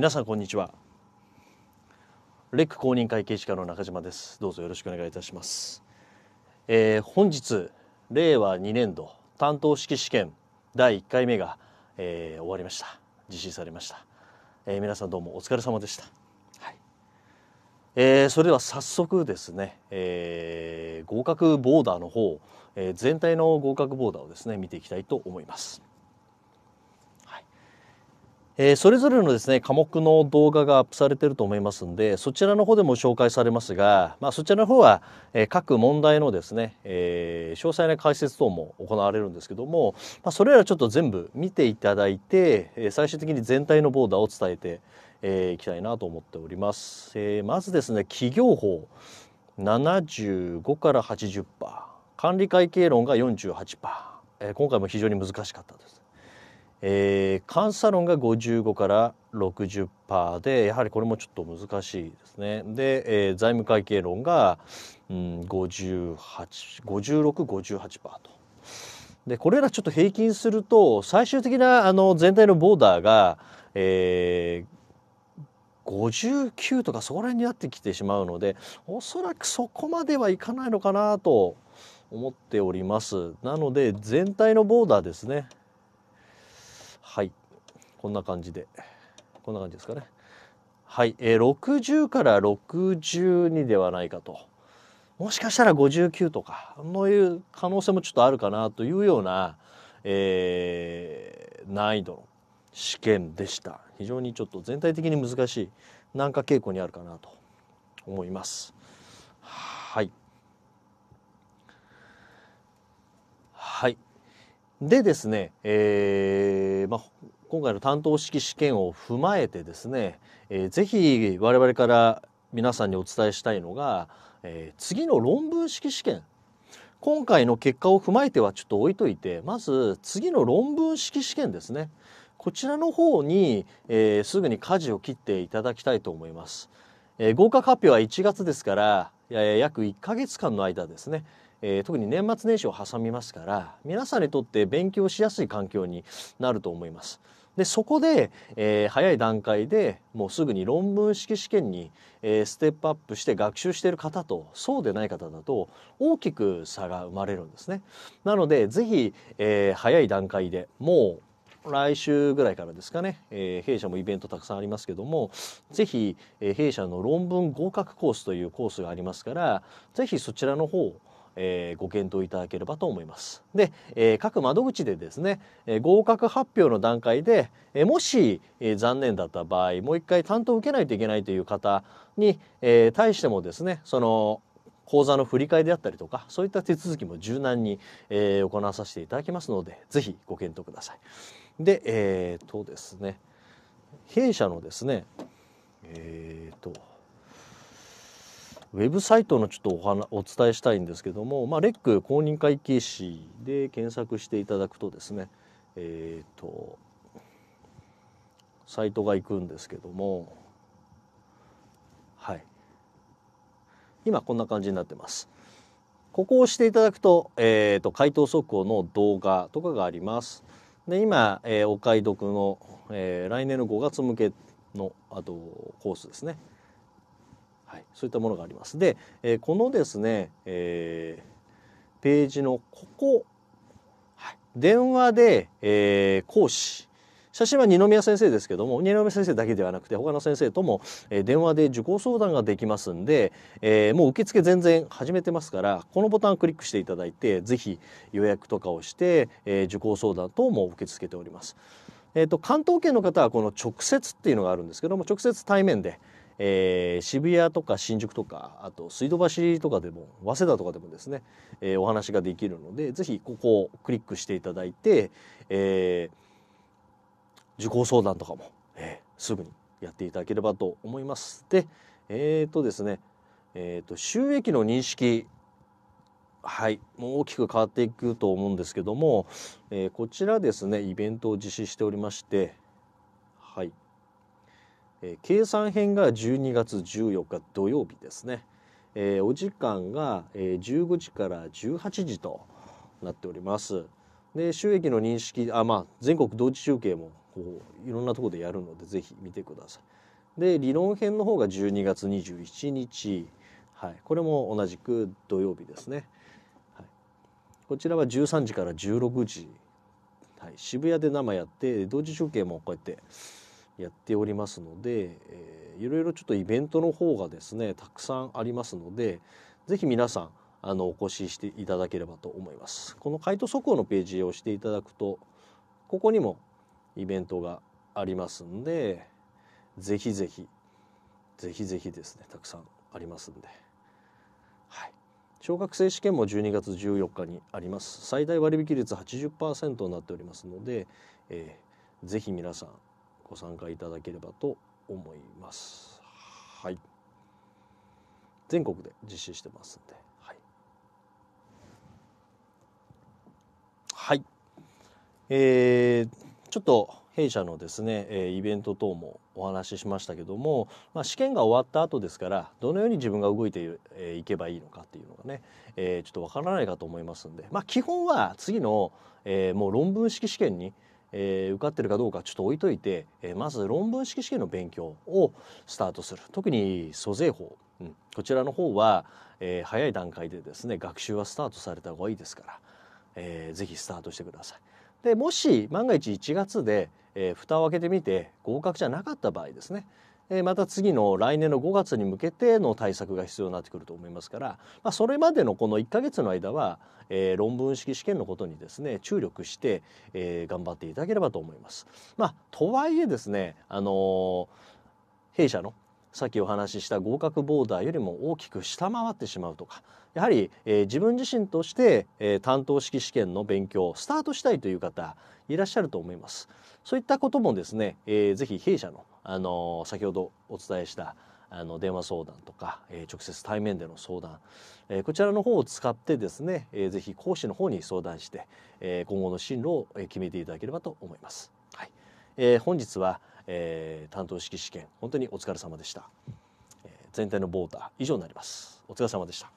皆さんこんにちはレック公認会計士課の中島ですどうぞよろしくお願いいたします、えー、本日令和2年度担当式試験第1回目が、えー、終わりました実施されました、えー、皆さんどうもお疲れ様でした、はいえー、それでは早速ですね、えー、合格ボーダーの方、えー、全体の合格ボーダーをですね見ていきたいと思いますえー、それぞれのですね科目の動画がアップされてると思いますんでそちらの方でも紹介されますが、まあ、そちらの方は、えー、各問題のですね、えー、詳細な解説等も行われるんですけども、まあ、それらちょっと全部見ていただいて、え最終的に全体のボーダーを伝えて、えいきたいなと思っております。えまずですね企業法75から80%管理会計論が48%、え今回も非常に難しかったです。えー、監査論が55から60%でやはりこれもちょっと難しいですね。で、えー、財務会計論が、うん、5658%と。でこれらちょっと平均すると最終的なあの全体のボーダーが、えー、59とかそこら辺になってきてしまうのでおそらくそこまではいかないのかなと思っておりますなので全体のボーダーですねはいこんな感じでこんな感じですかねはい、えー、60から62ではないかともしかしたら59とかそういう可能性もちょっとあるかなというような、えー、難易度の試験でした非常にちょっと全体的に難しい難化傾向にあるかなと思いますはいでですね、えーまあ、今回の担当式試験を踏まえてですね、えー、ぜひ我々から皆さんにお伝えしたいのが、えー、次の論文式試験今回の結果を踏まえてはちょっと置いといてまず次の論文式試験ですねこちらの方に、えー、すぐに舵を切っていただきたいと思います、えー、合格発表は1月ですから約1ヶ月間の間ですね、えー、特に年末年始を挟みますから皆さんにとって勉強しやすい環境になると思います。でそこで、えー、早い段階でもうすぐに論文式試験に、えー、ステップアップして学習している方とそうでない方だと大きく差が生まれるんですね。なので是非、えー、早い段階でもう来週ぐらいからですかね、えー、弊社もイベントたくさんありますけども是非、えー、弊社の論文合格コースというコースがありますから是非そちらの方えー、ご検討いただければと思います。で、えー、各窓口でですね、え合格発表の段階で、えもし、え残念だった場合もう一回担当受けないといけないという方に、え対してもですねその講座の振り替えであったりとかそういった手続きも柔軟に、えー、行わさせていただきますので是非ご検討ください。でえー、とですね弊社のですね、えーウェブサイトのちょっとおお伝えしたいんですけども、まあ、レック公認会計士で検索していただくとですねえっ、ー、とサイトが行くんですけどもはい今こんな感じになってます。ここを押していただくと,、えーと、と回答速報の動画とかがあります。で今、えー、お買い得の、えー、来年の5月向けのあとコースですね。はい、そういったものがあります。で、えー、このですね、えー、ページのここ、はい、電話で、えー、講師写真は二宮先生ですけども二宮先生だけではなくて他の先生とも、えー、電話で受講相談ができますんで、えー、もう受付全然始めてますからこのボタンをクリックしていただいて是非予約とかをして、えー、受講相談等も受け付けております。えーと、と関東圏の方はこの直接っていうのがあるんですけども直接対面で、えー、渋谷とか新宿とかあと水道橋とかでも早稲田とかでもですね、えー、お話ができるので是非ここをクリックしていただいて、えー、受講相談とかも、えすぐにやっていただければと思います。でえっ、とですね、えーと、と収益の認識はい、もう大きく変わっていくと思うんですけども、えー、こちらですねイベントを実施しておりましてはいえー、計算編が12月14日土曜日ですね、えー、お時間が、えー、15時から18時となっておりますで収益の認識あまあ全国同時集計もこういろんなところでやるのでぜひ見てくださいで理論編の方が12月21日、はい、これも同じく土曜日ですね、はい、こちらは13時から16時、はい、渋谷で生やって同時集計もこうやってやっておりますので、えー、いろいろちょっとイベントの方がですねたくさんありますので是非皆さんあのお越ししていただければと思います。この回答速報のページをしていただくとここにもイベントがありますんでぜひぜひぜひぜひですねたくさんありますんで、はい、小学生試験も12月14日にあります最大割引率80%になっておりますので、えー、ぜひ皆さんご参加いただければと思います。はい。全国で実施してますんで。はい。はい。えー、ちょっと弊社のですね、えイベント等もお話ししましたけども、まあ、試験が終わった後ですからどのように自分が動いてえいけばいいのかっていうのがね、えー、ちょっとわからないかと思いますんで、まあ、基本は次の、えー、もう論文式試験に、えー、受かってるかどうかちょっと置いといて、えー、まず論文式試験の勉強をスタートする特に租税法、うん、こちらの方は、えー、早い段階でですね学習はスタートされた方がいいですから、えー、ぜひスタートしてください。でもし万が一1月で、えー、蓋を開けてみて合格じゃなかった場合ですねえまた次の来年の5月に向けての対策が必要になってくると思いますから、まあ、それまでのこの1か月の間は、えー、論文式試験のことにですね注力して、えー、頑張っていただければと思います。まあ、とはいえですね、あのー弊社のさっきお話しした合格ボーダーよりも大きく下回ってしまうとかやはり、えー、自分自身として、えー、担当式試験の勉強スタートしたいという方いらっしゃると思います。そういったこともですね、えー、ぜひ弊社の、あのー、先ほどお伝えしたあの電話相談とか、えー、直接対面での相談、えー、こちらの方を使ってですね、えー、ぜひ講師の方に相談して、えー、今後の進路を決めていただければと思います。はいえー、本日はえー、担当式試験本当にお疲れ様でした、えー、全体のボーター以上になりますお疲れ様でした